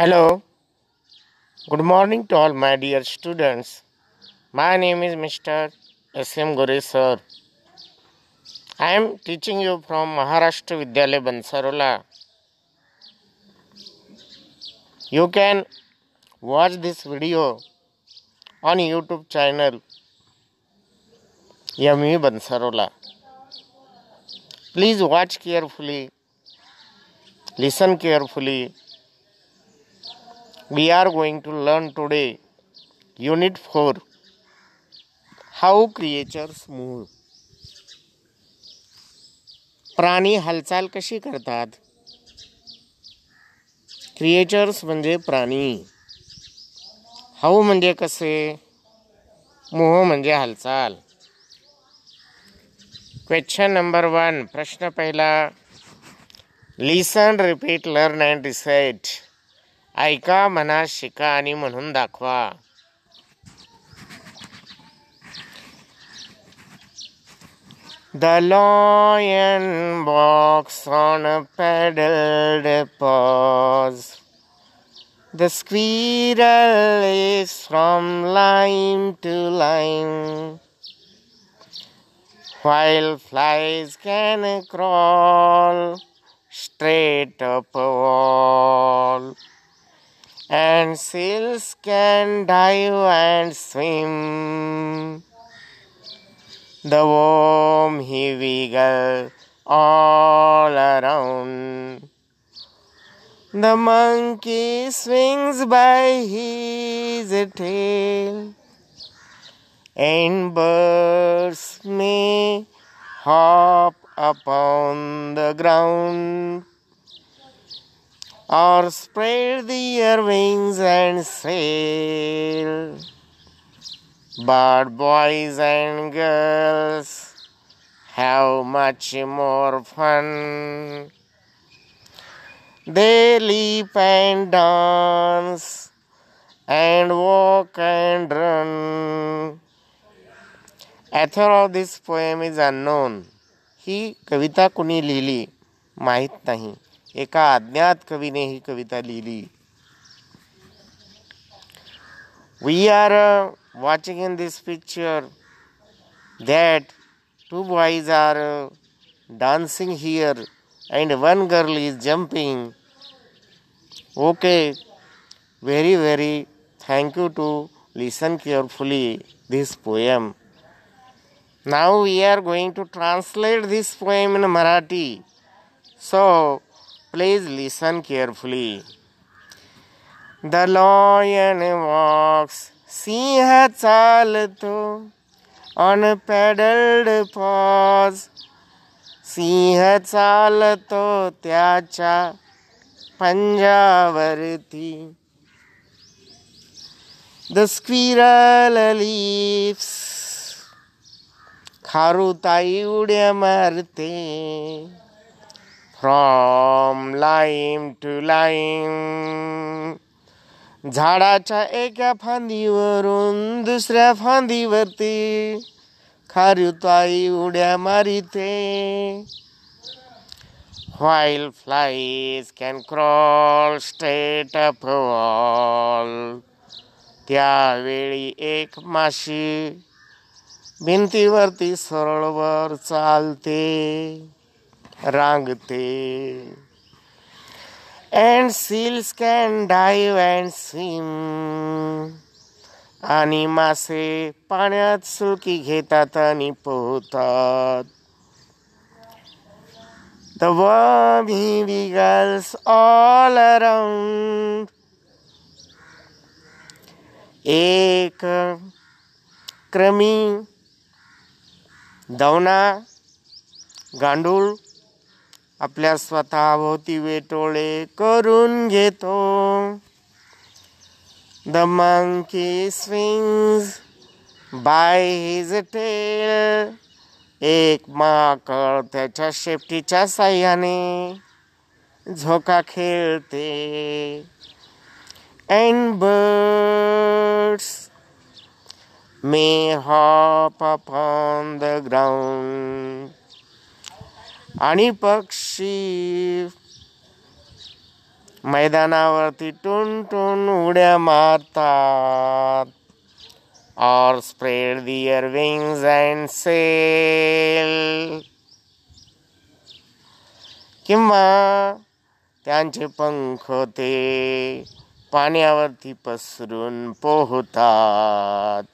Hello. Good morning to all my dear students. My name is Mr. S.M. Gore sir. I am teaching you from Maharashtra Vidyalaya Bansarola. You can watch this video on YouTube channel Yami Bansarola. Please watch carefully, listen carefully. we are going to learn today unit 4 how creatures move प्राणी हालचाल कशी करतात creatures म्हणजे प्राणी how म्हणजे कसे मोह म्हणजे हालचाल क्वेश्चन नंबर वन प्रश्न पहिला listen repeat learn and research ऐका म्हणा शिका आणि म्हणून दाखवा The lion walks on a paddled paws. The squirrel is from lime to lime. While flies can crawl straight up a wall and seals can dive and swim. The worm he wiggled all around. The monkey swings by his tail, and birds may hop upon the ground or spread their wings and sail. But boys and girls have much more fun. They leap and dance and walk and run. Author of this poem is unknown. ही कविता कुणी लिहिली माहीत नाही एक अज्ञात कवि ने ही कविता लिखी we are watching in this picture that two boys are dancing here and one girl is jumping okay very very thank you to listen carefully this poem now we are going to translate this poem in Marathi so please listen carefully the lion walks सिंह चालतो on पॅडल्ड सिंह चालतो त्याच्या पंजावरती the squirrel lips खारुताई उड्या मारते from lime to lime झाडाच्या एका फांदीवरून दुसऱ्या फांदीवरती खारुताई उड्या मारिते while flies can crawl straight up wall त्यावेळी एक माशी भिंतीवरती सरळवर चालते रांगते and seals can dive and swim आणि मासे पाण्यात सुकी घेतात आणि पोहतात the bee curls all around एक क्रमी दवना गांडूळ आपल्या स्वतःभोवती वेटोळे करून घेतो the monkey swings by his tail एक माकड त्याच्या शेफ्टीच्या साह्याने झोका खेळते and birds may hop on the ground आणि पक्षी मैदानावरती टून टून उड्या मारतात और spread their wings and sail किंवा त्यांचे पंख ते पाण्यावरती पसरून पोहतात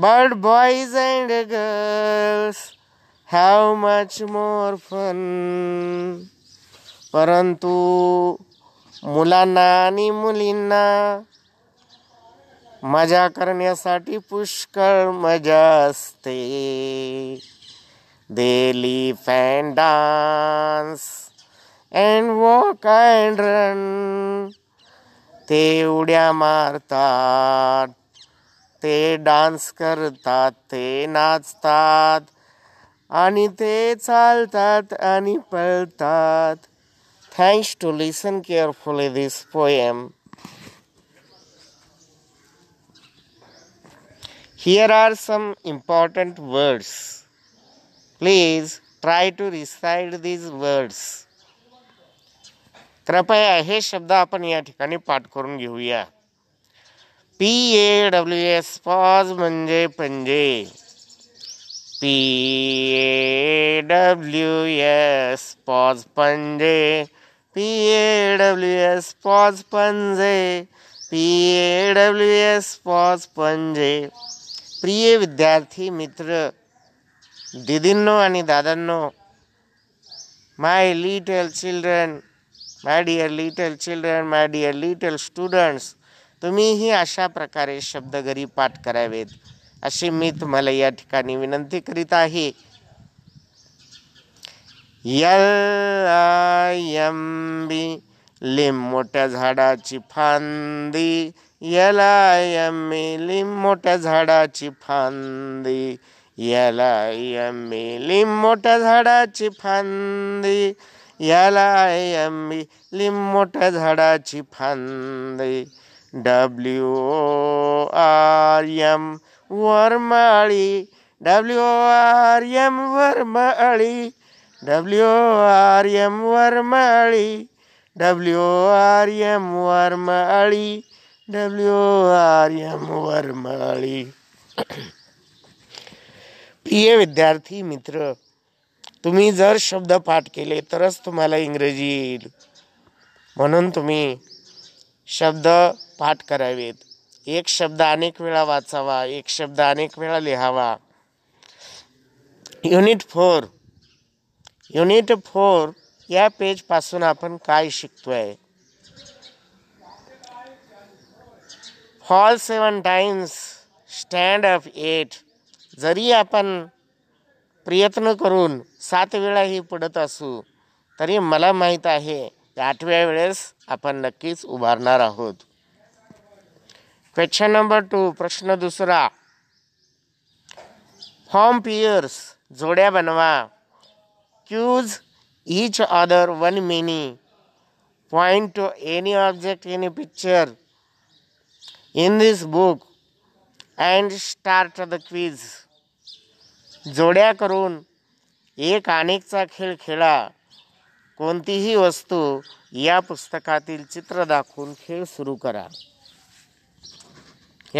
but boys and girls have much more fun परंतु मुलांना आणि मुलींना मजा करण्यासाठी पुष्कळ मजा असते daily fan dance and walk and run ते उड्या मारतात ते डान्स करतात ते नाचतात आणि ते चालतात आणि पळतात thanks to listen carefully this poem Here are some important words. Please try to recite these words. कृपया हे शब्द आपण या ठिकाणी पाठ करून घेऊया P A W S paws म्हणजे पंजे P A W S paws पंजे P A W S paws पंजे P A W S paws पंजे प्रिय विद्यार्थी मित्र दिदींनो आणि दादांनो my little children my dear little children my dear little students तुम्हीही अशा प्रकारे शब्दगरी पाठ करावेत अशी मी तुम्हाला या ठिकाणी विनंती करीत आहे यलायंबी लिम मोठ्या झाडाची फांदी यलायंबी लिम मोठ्या झाडाची फांदी यलायंबी लिम मोठ्या झाडाची फांदी यलायंबी लिंब मोठ्या झाडाची फांदी डब्ल्यू आर यम वरमाळी डब्ल्यू आर एम वरमाळी डब्ल्यू आर एम वरमाळी डब्ल्यू आर एम वरमाळी डब्ल्यू आर एम वरमाळी प्रिय विद्यार्थी मित्र तुम्ही जर शब्द पाठ केले तरच तुम्हाला इंग्रजी येईल म्हणून तुम्ही शब्द पाठ करावेत एक शब्द अनेक वेळा वाचावा एक शब्द अनेक वेळा लिहावा युनिट फोर युनिट फोर या पेजपासून आपण काय शिकतोय fall seven times stand up eight जरी आपण प्रयत्न करून सात वेळाही पडत असू तरी मला माहीत आहे आठव्या वेळेस आपण नक्कीच उभारणार आहोत क्वेश्चन नंबर टू प्रश्न दुसरा फॉर्म पियर्स जोड्या बनवा quiz each other one mini point to any object any a picture in this book start start the quiz जोड्या करून एक अनेकचा खेळ खेळा कोणतीही वस्तू या पुस्तकातील चित्र दाखवून खेळ सुरू करा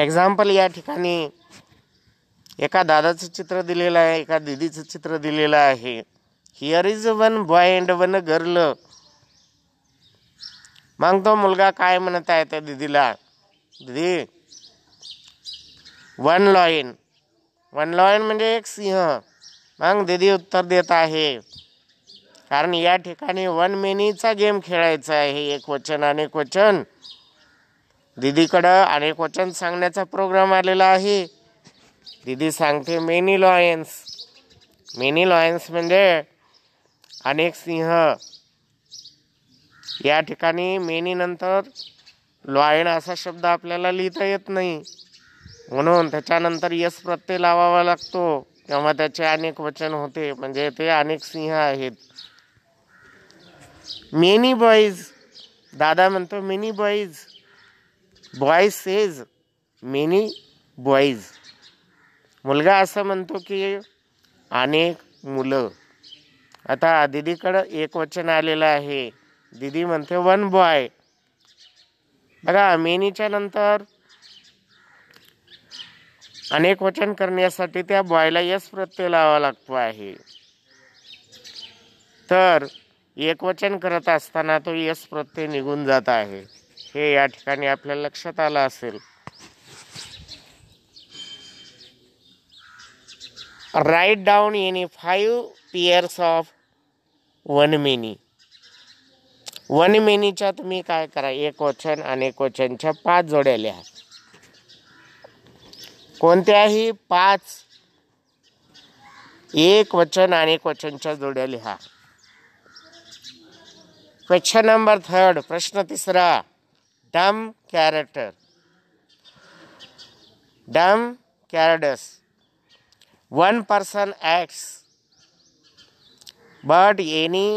एक्झाम्पल या ठिकाणी एका दादाचं चित्र दिलेलं आहे एका दिदीचं चित्र दिलेलं आहे here is one boy and one girl मग तो मुलगा काय म्हणत आहे त्या दिदीला दिदी वन लॉईन वन लॉईन म्हणजे एक सिंह मग दिदी उत्तर देत आहे कारण या ठिकाणी वन मेनीचा गेम खेळायचा आहे एक वचन आणि वचन दीदीकडं अनेक वचन सांगण्याचा प्रोग्राम आलेला आहे दीदी सांगते मेनी लॉयन्स मेनी लॉयन्स म्हणजे अनेक सिंह या ठिकाणी मेनीनंतर लॉयन असा शब्द आपल्याला लिहिता येत नाही म्हणून त्याच्यानंतर यश प्रत्यय लावावा लागतो तेव्हा त्याचे अनेक वचन होते म्हणजे ते अनेक सिंह आहेत मेनी बॉईज दादा म्हणतो many boys boy says many boys मुलगा असं म्हणतो की अनेक मुलं आता दिदीकडं एक वचन आलेलं आहे दिदी म्हणते वन बॉय बघा मेनीच्या नंतर अनेक वचन करण्यासाठी त्या बॉयला यश प्रत्यय लावा लागतो आहे तर एक वचन करत असताना तो यश प्रत्यय निघून जात आहे हे या ठिकाणी आपल्या लक्षात आलं असेल write down any five pairs of one one मेनीच्या तुम्ही काय करा एक वचन आणि एक वचनच्या पाच जोड्या लिहा कोणत्याही पाच एक वचन आणि एक वचनच्या जोड्या लिहा क्वेश्चन नंबर थर्ड प्रश्न तिसरा डॅम कॅरेक्टर dumb charades one person acts out any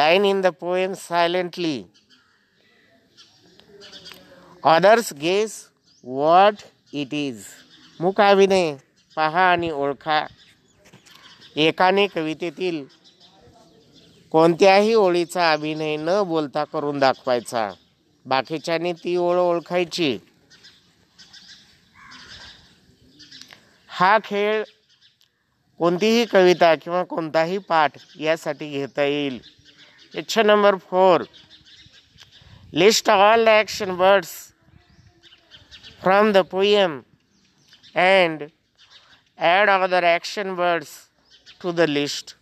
line in the poem silently Others guess what it is मुकाविनय पहा आणि ओळखा एकाने कवितेतील कोणत्याही ओळीचा अभिनय न बोलता करून दाखवायचा बाकीच्यानी ती ओळ ओळखायची हा खेळ कोणतीही कविता किंवा कोणताही पाठ यासाठी घेता येईल इच्छा number four list all the action words from the poem and add other action words to the list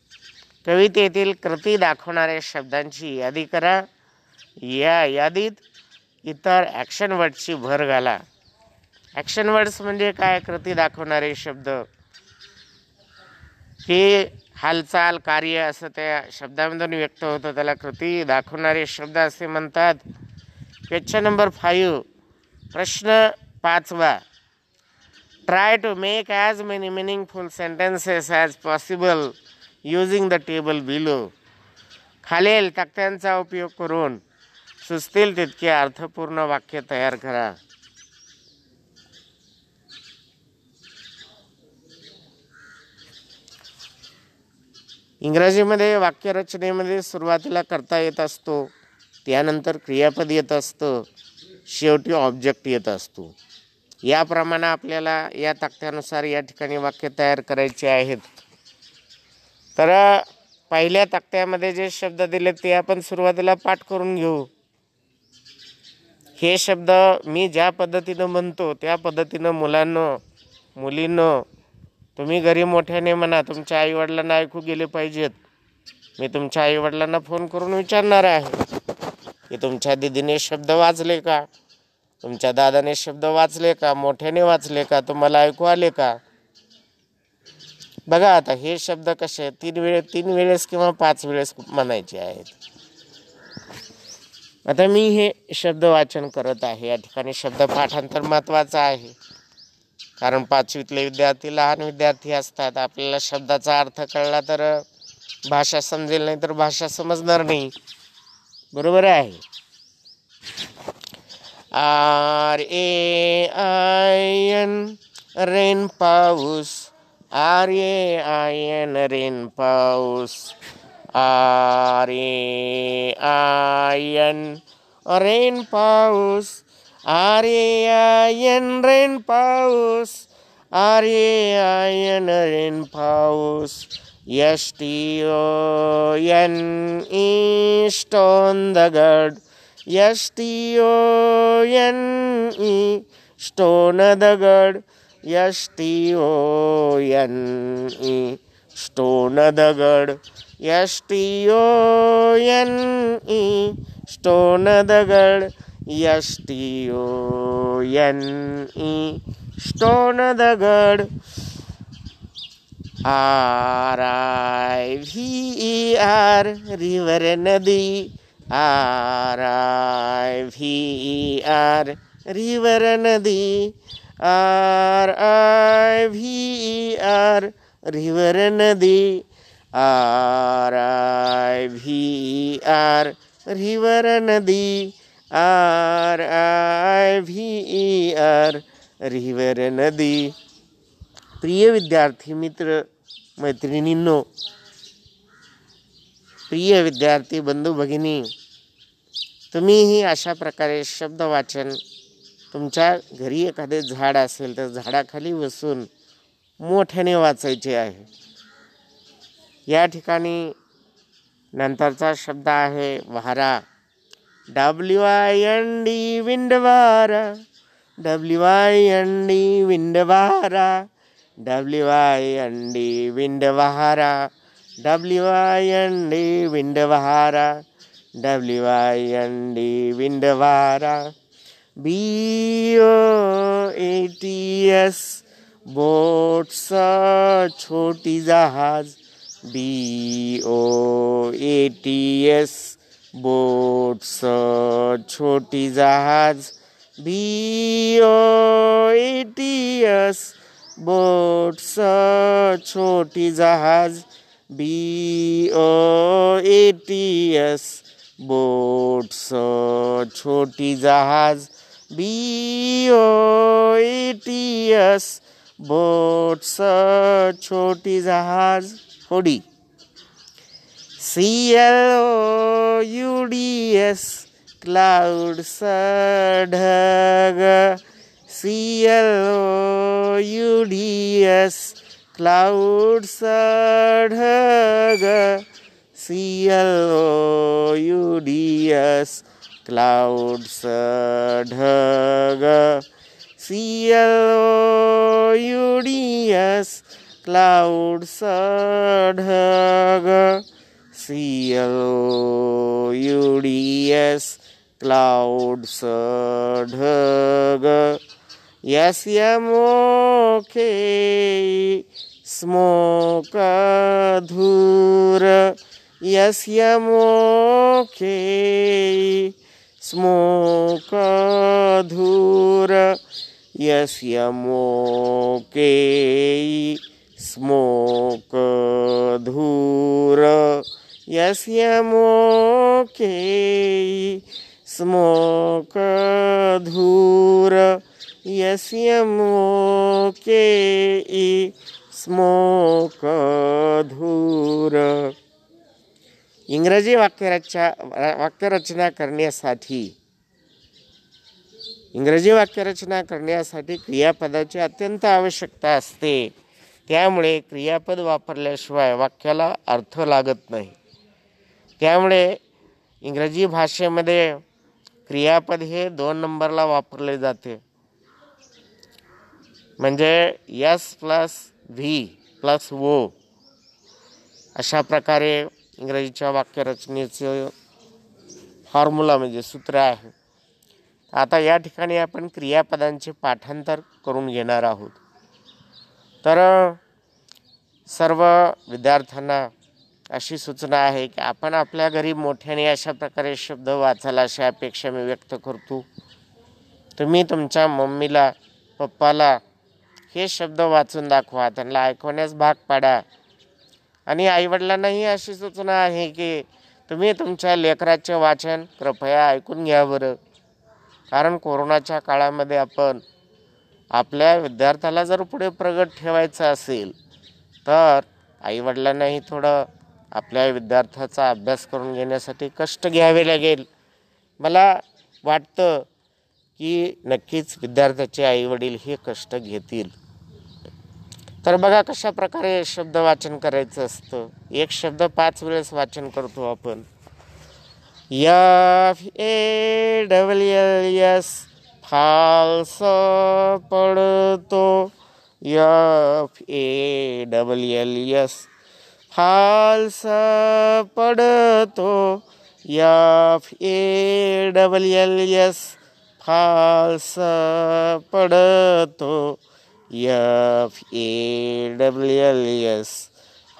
कवितेतील कृती दाखवणाऱ्या शब्दांची यादी करा या यादीत इतर ॲक्शन वर्ड्सची भर घाला ॲक्शन वर्ड्स म्हणजे काय कृती दाखवणारे शब्द हे हालचाल कार्य असं त्या शब्दामधून व्यक्त होतं त्याला कृती दाखवणारे शब्द असे म्हणतात क्वेश्चन नंबर फाईव्ह प्रश्न पाचवा try to make as many meaningful sentences as possible using the table below खालील तक्त्यांचा उपयोग करून सुचतील तितके अर्थपूर्ण वाक्य तयार करा इंग्रजीमध्ये वाक्यरचनेमध्ये सुरुवातीला करता येत असतो त्यानंतर क्रियापद येत असतं शेवटी ऑब्जेक्ट येत असतो याप्रमाणे आपल्याला या तक्त्यानुसार या ठिकाणी वाक्य तयार करायचे आहेत तर पहिल्या तक्त्यामध्ये जे शब्द दिले ते आपण सुरुवातीला पाठ करून घेऊ हे शब्द मी ज्या पद्धतीनं म्हणतो त्या पद्धतीनं मुलांनो मुलींनो तुम्ही घरी मोठ्याने म्हणा तुमच्या आईवडिलांना ऐकू गेले पाहिजेत मी तुमच्या आईवडिलांना फोन करून विचारणार आहे की तुमच्या दिदीने शब्द वाचले का तुमच्या दादाने शब्द वाचले का मोठ्याने वाचले का तुम्हाला ऐकू आले का बघा आता हे शब्द कसे तीन वेळेस तीन वेळेस किंवा पाच वेळेस म्हणायचे आहेत आता मी हे शब्द वाचन करत आहे या ठिकाणी शब्द पाठांतर महत्वाचं आहे कारण पाचवीतले विद्यार्थी लहान विद्यार्थी असतात आपल्याला शब्दाचा अर्थ कळला तर भाषा समजेल नाही तर भाषा समजणार नाही बरोबर आहे आर ए एन रेन पाऊस आर ए एन रेन पाऊस Ari Ayan Rain Paus Ari Ayan Rain Paus Ari Ayan Rain Paus S T O N E Stone the God S T O N E Stone the guard. God S T O N E Stone the guard. S T O N E ಸ್ಟೋನದಗಳ್ S T O N E ಸ್ಟೋನದಗಳ್ R I V E R river ನದಿ R I V E R river ನದಿ R I V E R river ನದಿ R I V R river नदी R I V R river नदी प्रिय विद्यार्थी मित्र मैत्रिणींनो प्रिय विद्यार्थी बंधू भगिनी तुम्हीही अशा प्रकारे शब्द वाचन तुमच्या घरी एखादे झाड असेल तर झाडाखाली बसून मोठ्याने वाचायचे आहे या नंतरचा शब्द आहे वारा डब्ल्यू आय एन डी वारा डब्ल्यू आय एन डी वारा डब्ल्यू आय एन डी विंडवारा डब्ल्यू आय एन डी विंडवारा डब्ल्यू आय एन डी वारा B O A T S boats छोटी जहाज़ B O A T S boats छोटी जहाज B O A T S boats छोटी जहाज B O A T S boats छोटी जहाज B O A T S boats छोटी जहाज डी एस क्लाउड सढग C L O U D S cloud सढग C L O U D S cloud सढग C L O U D S clouds are hug C L O U D S clouds are hug S M O K smoke dhur S M O K smoke धूर यस्य मोके smoke धूर यस्य मोके smoke धूर यस्य मोके smoke धूर इंग्रजी वाक्यरचा वाक्यरचना करण्यासाठी इंग्रजी वाक्यरचना करण्यासाठी क्रियापदाची अत्यंत आवश्यकता असते त्यामुळे क्रियापद वापरल्याशिवाय वाक्याला अर्थ लागत नाही त्यामुळे इंग्रजी भाषेमध्ये क्रियापद हे दोन नंबरला वापरले जाते म्हणजे यस प्लस व्ही प्लस वो अशा प्रकारे इंग्रजीच्या वाक्यरचनेचं फॉर्म्युला म्हणजे सूत्र आहे आता या ठिकाणी आपण क्रियापदांचे पाठांतर करून घेणार आहोत तर सर्व विद्यार्थ्यांना अशी सूचना आहे की आपण आपल्या घरी मोठ्याने अशा प्रकारे शब्द वाचाल अशी अपेक्षा मी व्यक्त करतो तुम्ही तुमच्या मम्मीला पप्पाला हे शब्द वाचून दाखवा त्यांना ऐकवण्यास भाग पाडा आणि आईवडिलांनाही अशी सूचना आहे की तुम्ही तुमच्या लेकराचे वाचन कृपया ऐकून घ्या बरं कारण कोरोनाच्या काळामध्ये आपण आपल्या विद्यार्थ्याला जर पुढे प्रगत ठेवायचं असेल तर आईवडिलांनाही थोडं आपल्या विद्यार्थ्याचा अभ्यास करून घेण्यासाठी कष्ट घ्यावे लागेल मला वाटतं की नक्कीच विद्यार्थ्याचे आईवडील हे कष्ट घेतील तर बघा कशा प्रकारे शब्द वाचन करायचं असतं एक शब्द पाच वेळेस वाचन करतो आपण या ए डबल एल एस खालसा पडतो F A double L S खालसा पडतो F A double L S खालसा पडतो F A double L S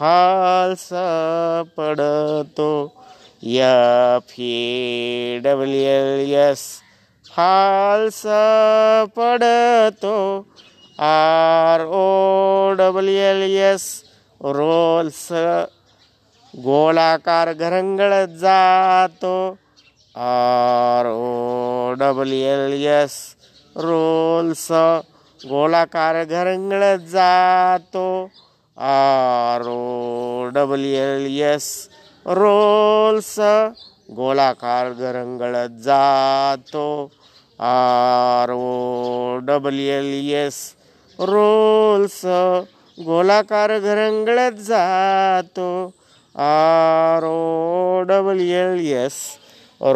खालसा पडतो F A double L S falls पडतो R O W L S rolls गोलाकार घरंगळत जातो R O W L S rolls गोलाकार घरंगळत जातो R O W L S rolls गोलाकार घरंगळत जातो R O double L S rolls गोलाकार घरंगळत जातो R O double L S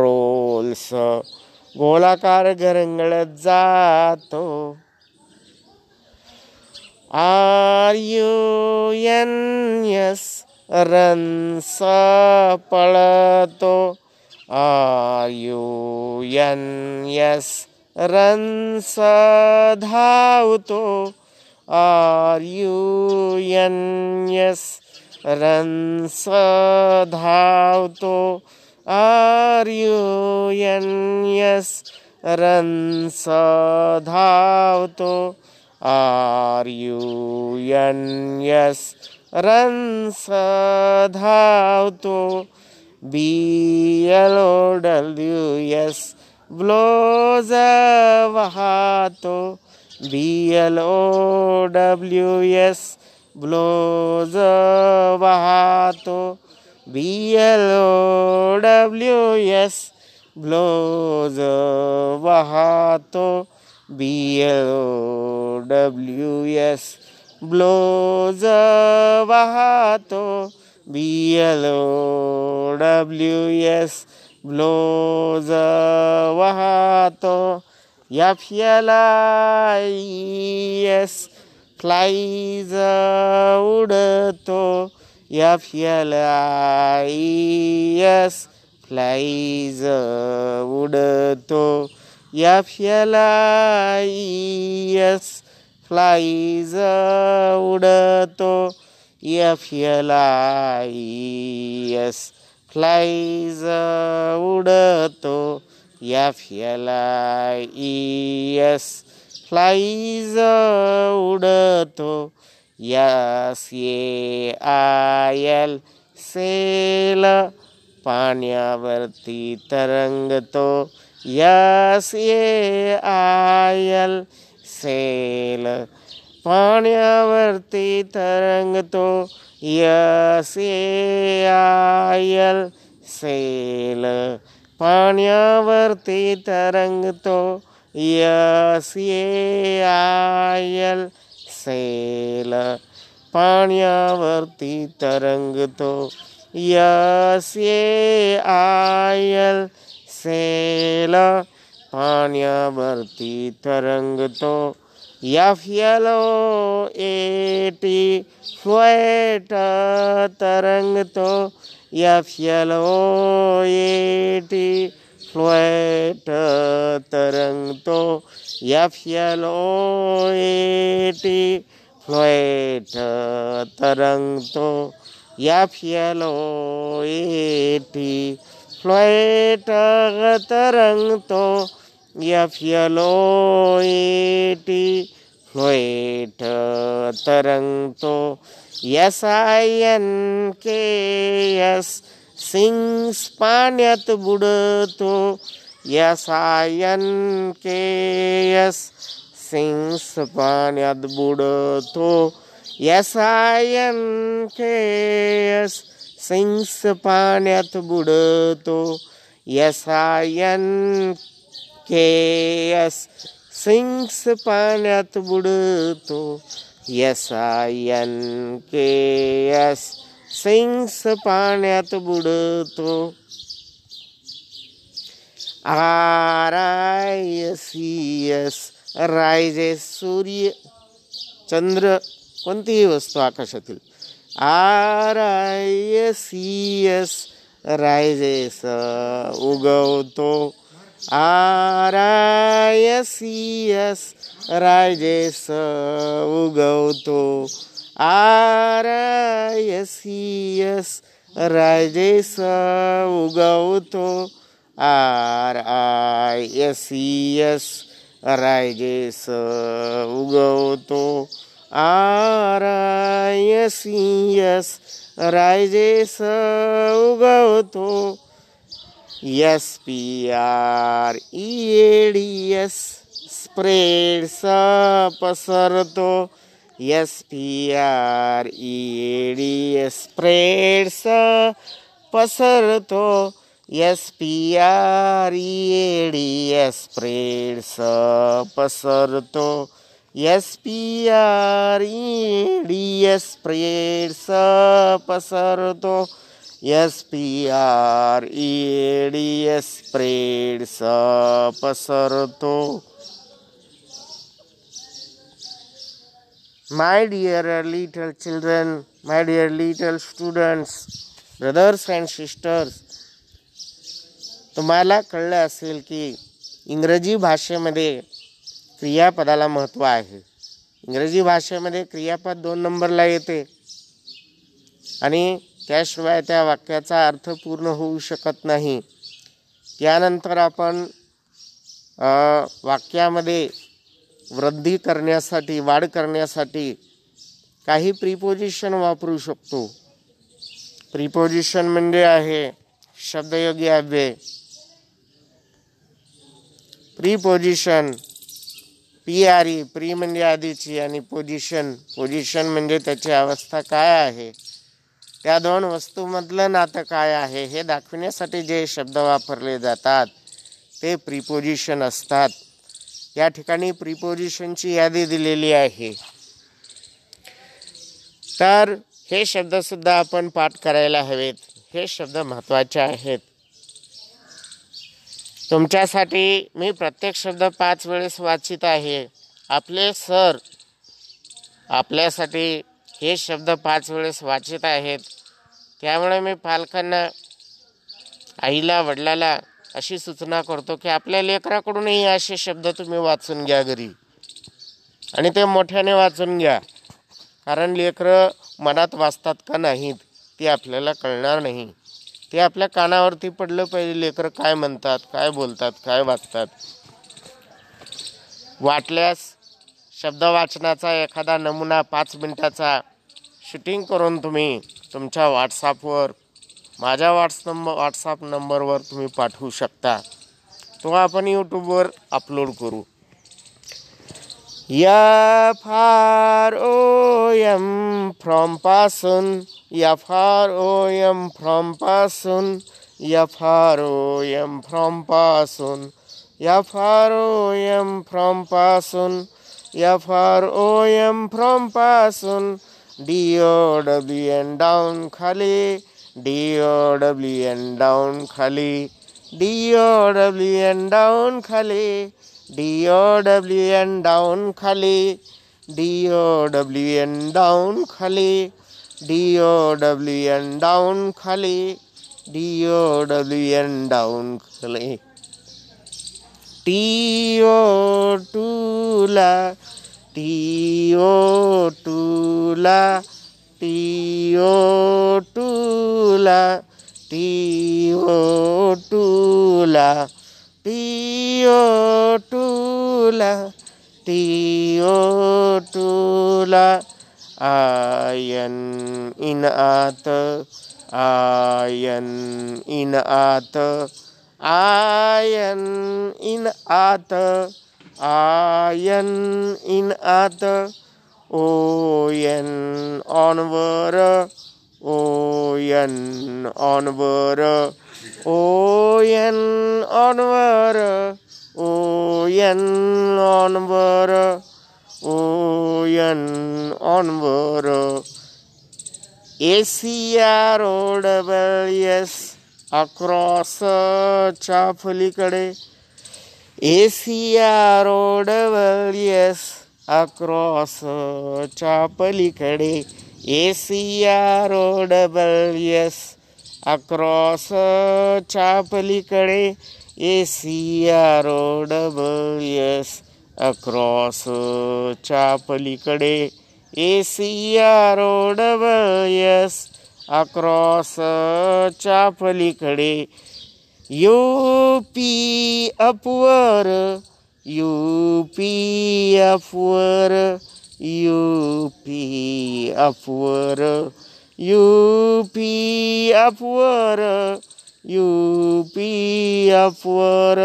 rolls गोलाकार घरंगळत जातो R U N S runs पळतो आयुयन यस रंस धावतो आयुयन यस रंस धावतो आर्युयन यस रंस धावतो आर्युयन यस रंस धावतो B L O W S blows a vahato B L O W S blows a vahato B L O W S blows a vahato B L O W S blows a vahato B L O W S blows a wahato Yapyala yes flies a udato Yapyala yes flies udato Yapyala yes flies udato S flies उडतो आयस flies उडतो S A I L sail पाण्यावरती तरंगतो S A I L sail પાણ્યાવર્તી તરંગતો L sail પાણ્યાવર્તી તરંગતો L sail પાણ્યાવર્તી તરંગતો યલ સેલ પાણ્યાવર્તી તરંગતો F O A T float तरंगतो एफ ओ एटी फ्लोएट तरंगतो F O A T float तरंगतो F O A T float तरंगतो यफ यलो एटी फ्लोएट तरंगतो S I N K S sink पाण्यात बुडतो S I N K S sink पाण्यात बुडतो S I N K S sink पाण्यात बुडतो S I N K S sinks पाण्यात बुडतो S I N K S sinks पाण्यात बुडतो R I C S rises सूर्य चंद्र कोणतीही वस्तू आकाशातील आर आय सी एस स उगवतो Araiasias raidesa ugauto Araiasias raidesa ugauto Araiasias raidesa ugauto Araiasias raidesa ugauto S P R D S spreads पसरतो S P R D S spreads पसरतो S P R D S spreads पसरतो S P R D S spreads पसरतो S P R E D S S पसरतो my dear little children my dear little students brothers and sisters तुम्हाला कळलं असेल की इंग्रजी भाषेमध्ये क्रियापदाला महत्त्व आहे इंग्रजी भाषेमध्ये क्रियापद दोन नंबरला येते आणि त्याशिवाय त्या वाक्याचा अर्थ पूर्ण होऊ शकत नाही त्यानंतर आपण वाक्यामध्ये वृद्धी करण्यासाठी वाढ करण्यासाठी काही प्रिपोजिशन वापरू शकतो प्रिपोजिशन म्हणजे आहे शब्दयोगी अव्यय preposition P R E pre म्हणजे आधीची आणि पोजिशन पोजिशन म्हणजे त्याची अवस्था काय आहे त्या दोन वस्तूमधलं नातं काय आहे हे दाखविण्यासाठी जे शब्द वापरले जातात ते प्रिपोजिशन असतात या ठिकाणी प्रिपोजिशनची यादी दिलेली आहे तर हे शब्दसुद्धा आपण पाठ करायला हवेत हे शब्द महत्त्वाचे आहेत तुमच्यासाठी मी प्रत्येक शब्द पाच वेळेस वाचित आहे आपले सर आपल्यासाठी हे शब्द पाच वेळेस वाचित आहेत त्यामुळे मी पालकांना आईला वडिलाला अशी सूचना करतो की आपल्या लेकराकडूनही असे शब्द तुम्ही वाचून घ्या घरी आणि ते मोठ्याने वाचून घ्या कारण लेकरं मनात वाचतात का नाहीत ते आपल्याला कळणार नाही ते आपल्या कानावरती पडलं पाहिजे लेकरं काय म्हणतात काय बोलतात काय वाचतात वाटल्यास शब्द वाचनाचा एखादा नमुना पाच मिनटाचा शूटिंग करून तुम्ही तुमच्या व्हॉट्सॲपवर माझ्या व्हॉट्स नंबर व्हॉट्सॲप नंबरवर तुम्ही पाठवू शकता तो आपण यूट्यूबवर अपलोड करू या फार ओ एम फ्रॉम पासून या फार ओ एम फ्रॉम पासून या फार ओ एम फ्रॉम पासून या फार ओ एम फ्रॉम पासून या फार ओ एम फ्रॉम पासून DOW and down Khali, DOW and down Khali, DOW and down Khali, DOW and down Khali, DOW and down Khali, DOW and down Khali, DOW and down Khali. TO Tula. Tio tula, tio tula, tio tula, tio tula, tio tula. Ayan inaata, ayan inaata, ayan inaata. I N in आत O N ऑनवर O N ऑनवर O N ऑनवर O N ऑनवर O N ऑनवर O double S across चाफलीकडे એશિયા રોડ વળિયસ અક્રોસ ચોપલી કડે એશિયા રોડ વળિયસ અક્રોસ ચોપલી કડે એશિયા રોડ વળિયસ અક્રોસ ચોપલી કડે એશિયા રોડ વળિયસ અક્રોસ ચોપલી કડે यूपी अपवर पी अपवर यूपी अपवर यूपी अपवर पी अपवर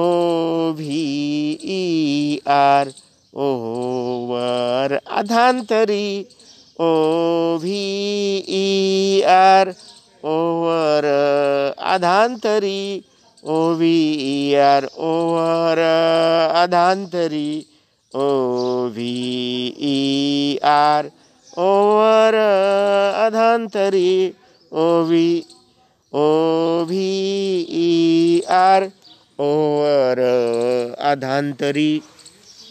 ओ भी ई आर वर अधांतरी O V E R over Adhantari. OV ER over Adhantari. OV ER over Adhantari. OV OV ER over Adhantari.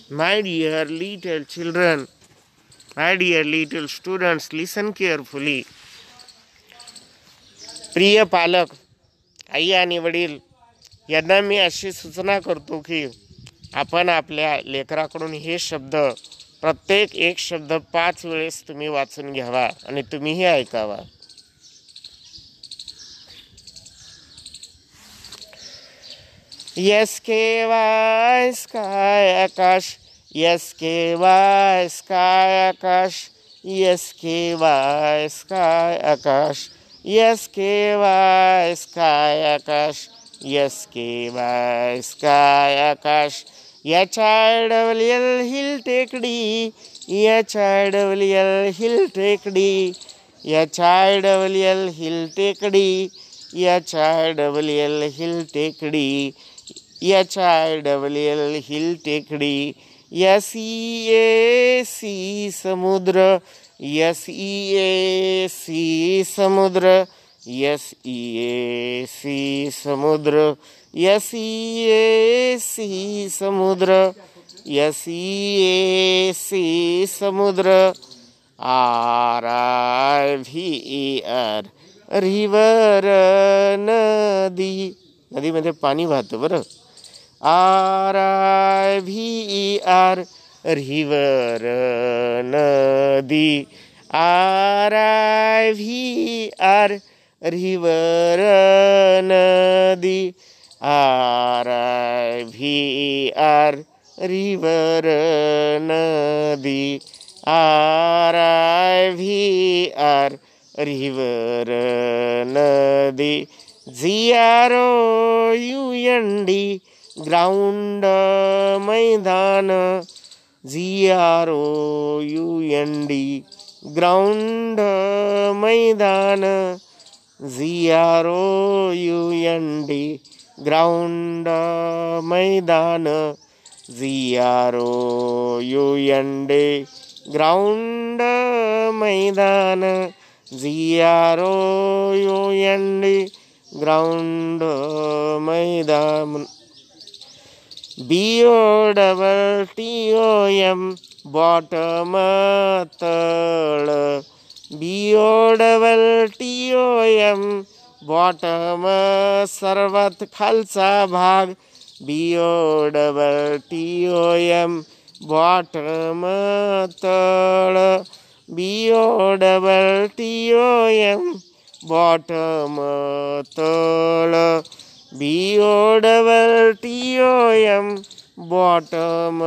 My dear little children, my dear little students, listen carefully. प्रिय पालक आई आणि वडील यांना मी अशी सूचना करतो की आपण आपल्या लेकराकडून हे शब्द प्रत्येक एक शब्द पाच वेळेस तुम्ही वाचून घ्यावा आणि तुम्हीही ऐकावा यस के वाय स्काय आकाश यस के वाय स्काय आकाश यस के वाय स्काय आकाश Yaskeva Sky Akash. Yaskeva Sky hill टेकडी याच्या एल हिल टेकडी याच्या एल हिल टेकडी याच्या एल हिल टेकडी याच्या एल हिल टेकडी यसी ए सी समुद्र यस ई ए सी समुद्र यस ई ए सी समुद्र यस ई ए सी समुद्र यस ई ए सी समुद्र R R B A R river नदी नदी मध्य पाणी वाहतं बरं R I V R river नदी R I V R river नदी आर व्ही आर रिवर नदी R I V R river नदी G R O U N D ground मैदान G R O U N D ground मैदान G R O U N D ground मैदान G R O U N D ground मैदान G R O U N D ground मैदान B double double T O M B O double T O M bottom सर्वात खालचा भाग B O double T O M bottom तळ double T O M bottom तळ बीओडव bottom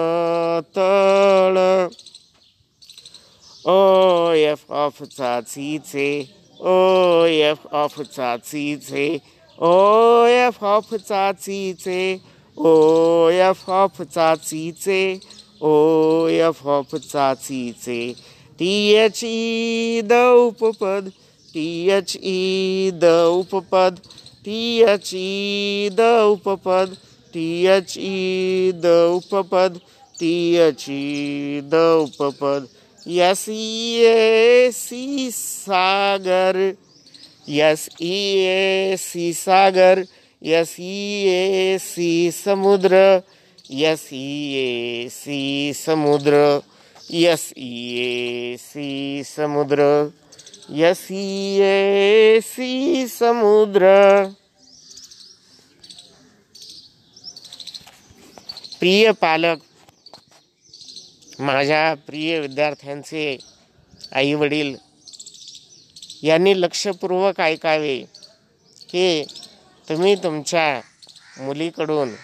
तळ O F चाची चे ओ एफ अफ चाच ओ F uff चाचीचे ओयफ uff चाचीचे O F of चाचे टी एच द उपपद टी एच ईद उपपद th e the upapad th e the upapad th e the upapad S E sea सागर यस ये सी सागर S E sea समुद्र S E sea समुद्र S E sea समुद्र S E sea समुद्र प्रिय पालक माझ्या प्रिय विद्यार्थ्यांचे आईवडील यांनी लक्षपूर्वक ऐकावे की तुम्ही तुमच्या मुलीकडून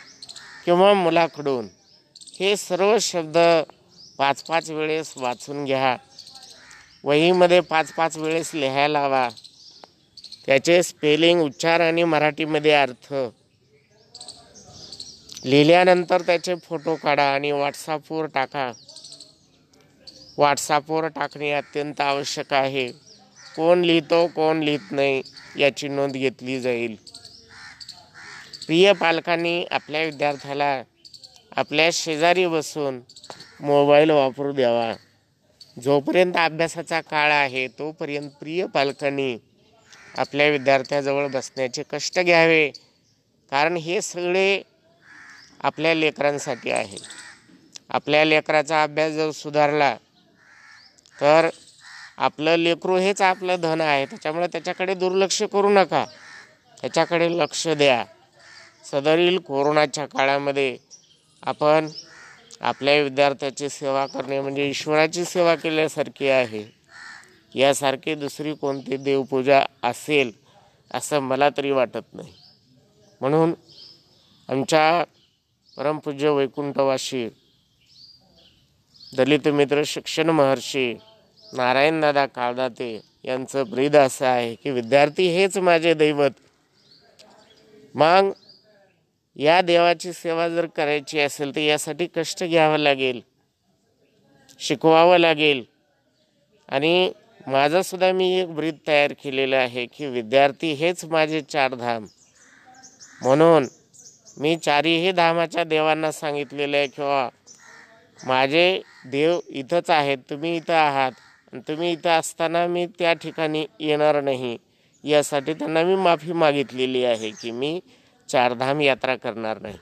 किंवा मुलाकडून हे सर्व शब्द पाच पाच वेळेस वाचून घ्या वहीमध्ये पाच पाच वेळेस लिहायला हवा त्याचे स्पेलिंग उच्चार आणि मराठीमध्ये अर्थ लिहिल्यानंतर त्याचे फोटो काढा आणि व्हॉट्सअपवर टाका व्हॉट्सअपवर टाकणे अत्यंत आवश्यक आहे कोण लिहितो कोण लिहित नाही याची नोंद घेतली जाईल प्रिय पालकांनी आपल्या विद्यार्थ्याला आपल्या शेजारी बसून मोबाईल वापरू द्यावा जोपर्यंत अभ्यासाचा काळ आहे तोपर्यंत प्रिय पालकांनी आपल्या विद्यार्थ्याजवळ बसण्याचे कष्ट घ्यावे कारण हे सगळे आपल्या लेकरांसाठी आहे आपल्या लेकराचा अभ्यास जर सुधारला तर आपलं लेकरू हेच आपलं धन आहे त्याच्यामुळे त्याच्याकडे दुर्लक्ष करू नका त्याच्याकडे लक्ष द्या सदरील कोरोनाच्या काळामध्ये आपण आपल्या विद्यार्थ्याची सेवा करणे म्हणजे ईश्वराची सेवा केल्यासारखी आहे यासारखी दुसरी कोणती देवपूजा असेल असं मला तरी वाटत नाही म्हणून आमच्या परमपूज्य वैकुंठवाशी दलित मित्र शिक्षण महर्षी नारायणदादा काळदाते यांचं ब्रीद असं आहे की विद्यार्थी हेच माझे दैवत मग या देवाची सेवा जर करायची असेल तर यासाठी कष्ट घ्यावं लागेल शिकवावं लागेल आणि सुद्धा मी एक ब्रीद तयार केलेलं आहे की विद्यार्थी हेच माझे चारधाम म्हणून मी चारीही धामाच्या देवांना सांगितलेलं आहे किंवा माझे देव इथंच आहेत तुम्ही इथं आहात तुम्ही इथं असताना मी त्या ठिकाणी येणार नाही यासाठी त्यांना मी माफी मागितलेली आहे की मी चारधाम यात्रा करणार नाही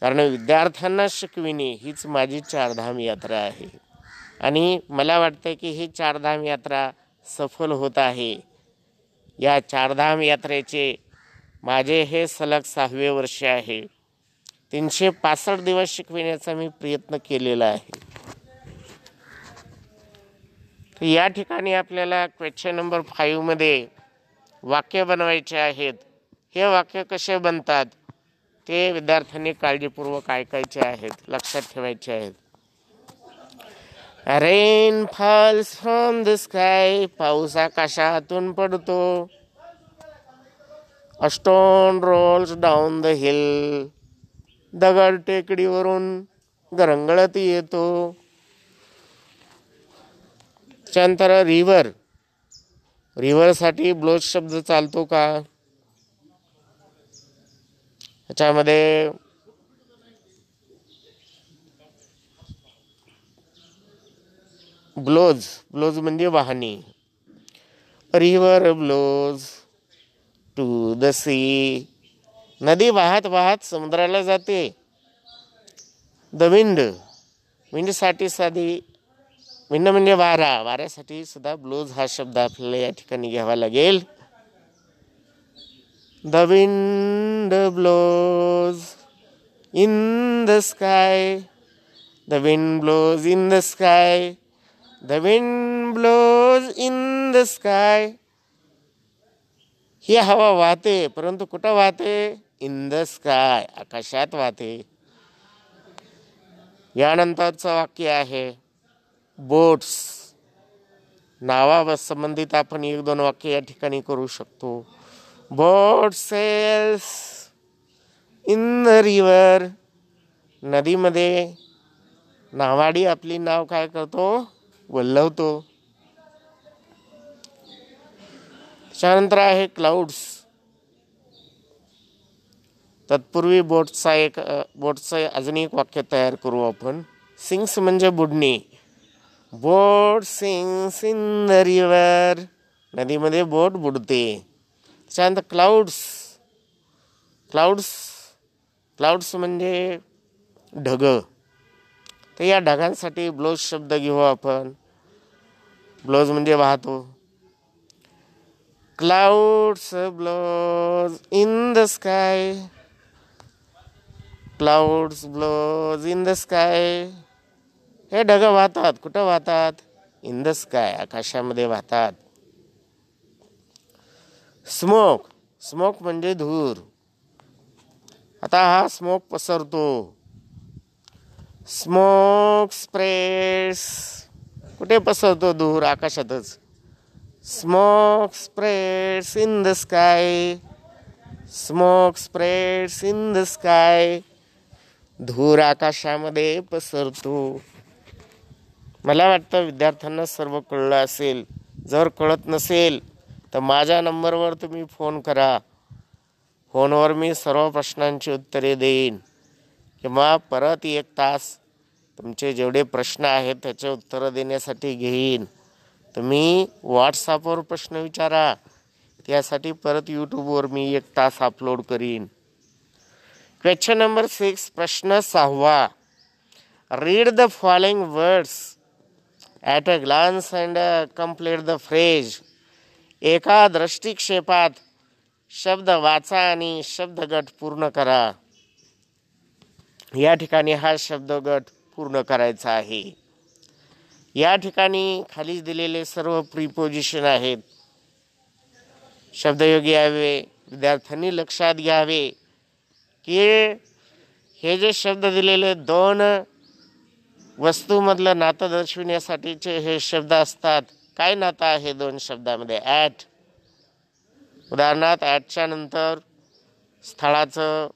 कारण विद्यार्थ्यांना शिकविणे हीच माझी चारधाम यात्रा आहे आणि मला वाटतं की ही चारधाम यात्रा सफल होत आहे या चारधाम यात्रेचे माझे हे सलग सहावे वर्ष आहे तीनशे पासष्ट दिवस शिकविण्याचा मी प्रयत्न केलेला आहे या ठिकाणी आपल्याला क्वेश्चन नंबर फाईव्हमध्ये वाक्य बनवायचे आहेत हे वाक्य कसे बनतात ते विद्यार्थ्यांनी काळजीपूर्वक ऐकायचे आहेत लक्षात ठेवायचे आहेत rain falls from the sky पाऊस आकाशातून पडतो a stone rolls down the hill दगड टेकडीवरून गरंगळत येतो त्याच्यानंतर रिव्हर रिव्हरसाठी ब्लोज शब्द चालतो का ह्याच्यामध्ये ब्लोज ब्लोज म्हणजे वाहनी river blows to the sea नदी वाहत वाहत समुद्राला जाते द विंड विंडसाठी साधी विंड म्हणजे वारा वाऱ्यासाठी सुद्धा ब्लोज हा शब्द आपल्याला या ठिकाणी घ्यावा लागेल the wind blows in the sky the wind blows in the sky the wind blows in the sky ही हवा वाहते परंतु कुठं वाहते इन द स्काय आकाशात वाहते यानंतरचं वाक्य आहे बोट्स नावा संबंधित आपण एक दोन वाक्य या ठिकाणी करू शकतो boat sails in the river नदीमध्ये नावाडी आपली नाव काय करतो वल्लवतो त्याच्यानंतर आहे क्लाउड्स तत्पूर्वी बोटचा एक बोटचं अजून एक वाक्य तयार करू आपण सिंग्स म्हणजे बुडणे boat sinks in the river नदीमध्ये बोट बुडते त्याच्यानंतर क्लाउड्स क्लाउड्स क्लाउड्स म्हणजे ढग तर या ढगांसाठी ब्लोज शब्द घेऊ आपण ब्लोज म्हणजे वाहतो clouds blows in the sky clouds blows in the sky हे ढग वाहतात कुठं वाहतात इन द स्काय आकाशामध्ये वाहतात स्मोक स्मोक म्हणजे धूर आता हा स्मोक पसरतो स्मोक स्प्रेस कुठे पसरतो धूर आकाशातच smoke spreads in the sky smoke spreads in the sky धूर आकाशामध्ये पसरतो मला वाटतं विद्यार्थ्यांना सर्व कळलं असेल जर कळत नसेल तर माझ्या नंबरवर तुम्ही फोन करा फोनवर मी सर्व प्रश्नांची उत्तरे देईन किंवा परत एक तास तुमचे जेवढे प्रश्न आहेत त्याचे उत्तरं देण्यासाठी घेईन तुम्ही व्हॉट्सअपवर प्रश्न विचारा त्यासाठी परत यूट्यूबवर मी एक तास अपलोड करीन क्वेश्चन नंबर सिक्स प्रश्न सहावा read the following words at a glance and complete the phrase एका दृष्टिक्षेपात शब्द वाचा आणि शब्दगट पूर्ण करा या ठिकाणी हा शब्दगट पूर्ण करायचा आहे या ठिकाणी खालीच दिलेले सर्व प्रिपोजिशन आहेत शब्दयोगी यावे विद्यार्थ्यांनी लक्षात घ्यावे की हे जे शब्द दिलेले दोन वस्तूमधलं नातं दर्शविण्यासाठीचे हे शब्द असतात काय नातं आहे दोन शब्दामध्ये ॲट उदाहरणार्थ ॲटच्या नंतर स्थळाचं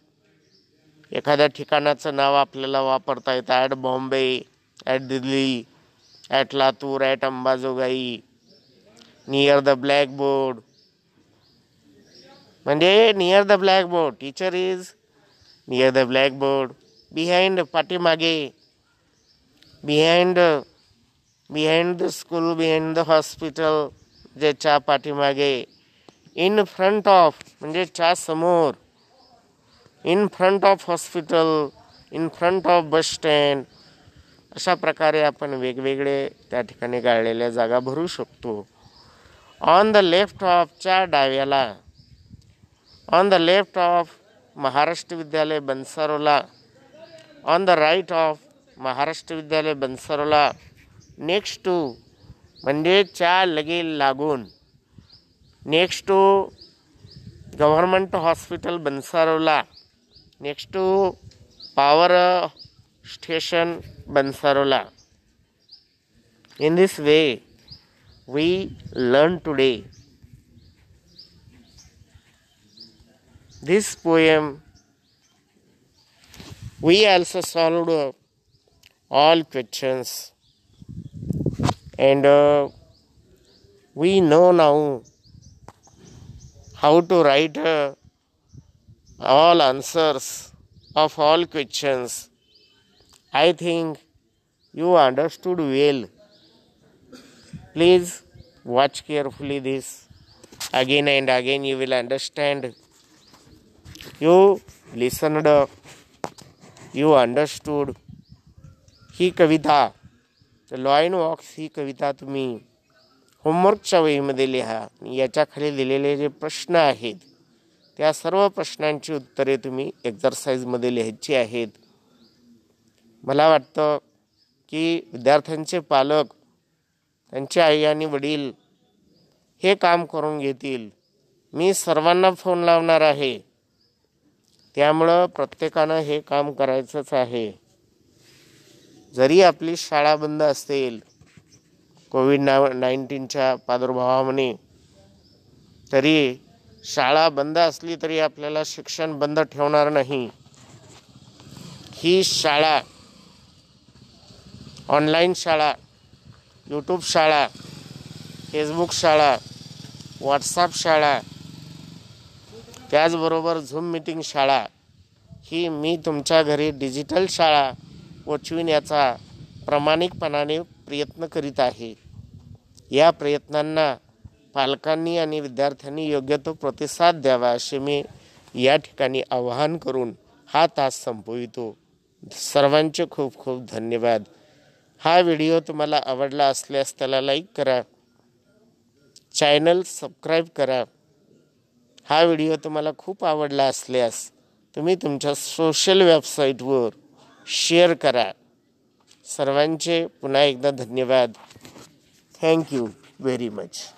एखाद्या ठिकाणाचं नाव आपल्याला वापरता येतं at Bombay at Delhi at Latur at Ambajogai near the blackboard म्हणजे near the blackboard teacher is near the blackboard behind पाठीमागे behind behind the school behind the hospital ज्याच्या पाठीमागे इन फ्रंट ऑफ म्हणजे च्या समोर in front of hospital in front of bus stand अशा प्रकारे आपण वेगवेगळे त्या ठिकाणी गाळलेल्या जागा भरू शकतो ऑन द लेफ्ट ऑफच्या डाव्याला on the left of Maharashtra Vidyalaya Bansarola on the right of Maharashtra Vidyalaya Bansarola next to म्हणजे च्या लगे लागून next to government hospital Bansarola next to power station Bansarola. In this way, we learn today. This poem, we also solved all questions and uh, we know now how to write uh, all answers of all questions I think you understood well please watch carefully this again and again you will understand you listened you understood ही कविता the lion walks ही कविता तुम्ही होमवर्कच्या वहीमध्ये लिहा याच्याखाली दिलेले जे प्रश्न आहेत त्या सर्व प्रश्नांची उत्तरे तुम्ही एक्झरसाइजमध्ये लिहायची आहेत मला वाटतं की विद्यार्थ्यांचे पालक त्यांचे आई आणि वडील हे काम करून घेतील मी सर्वांना फोन लावणार आहे त्यामुळं प्रत्येकानं हे काम करायचंच आहे जरी आपली शाळा बंद असेल कोविड ना नाईन्टीनच्या प्रादुर्भावामुळे तरी शाळा बंद असली तरी आपल्याला शिक्षण बंद ठेवणार नाही ही शाळा ऑनलाईन शाळा यूट्यूब शाळा फेसबुक शाळा व्हॉट्सअप शाळा त्याचबरोबर झूम मिटिंग शाळा ही मी तुमच्या घरी डिजिटल शाळा पोचविण्याचा प्रामाणिकपणाने प्रयत्न करीत आहे या प्रयत्नांना पालकांनी आणि विद्यार्थ्यांनी योग्य तो प्रतिसाद द्यावा असे मी या ठिकाणी आवाहन करून हा तास संपवितो सर्वांचे खूप खूप धन्यवाद हा व्हिडिओ तुम्हाला आवडला असल्यास त्याला लाईक करा चॅनल सबस्क्राईब करा हा व्हिडिओ तुम्हाला खूप आवडला असल्यास तुम्ही तुमच्या सोशल वेबसाईटवर शेअर करा सर्वांचे पुन्हा एकदा धन्यवाद थँक्यू व्हेरी मच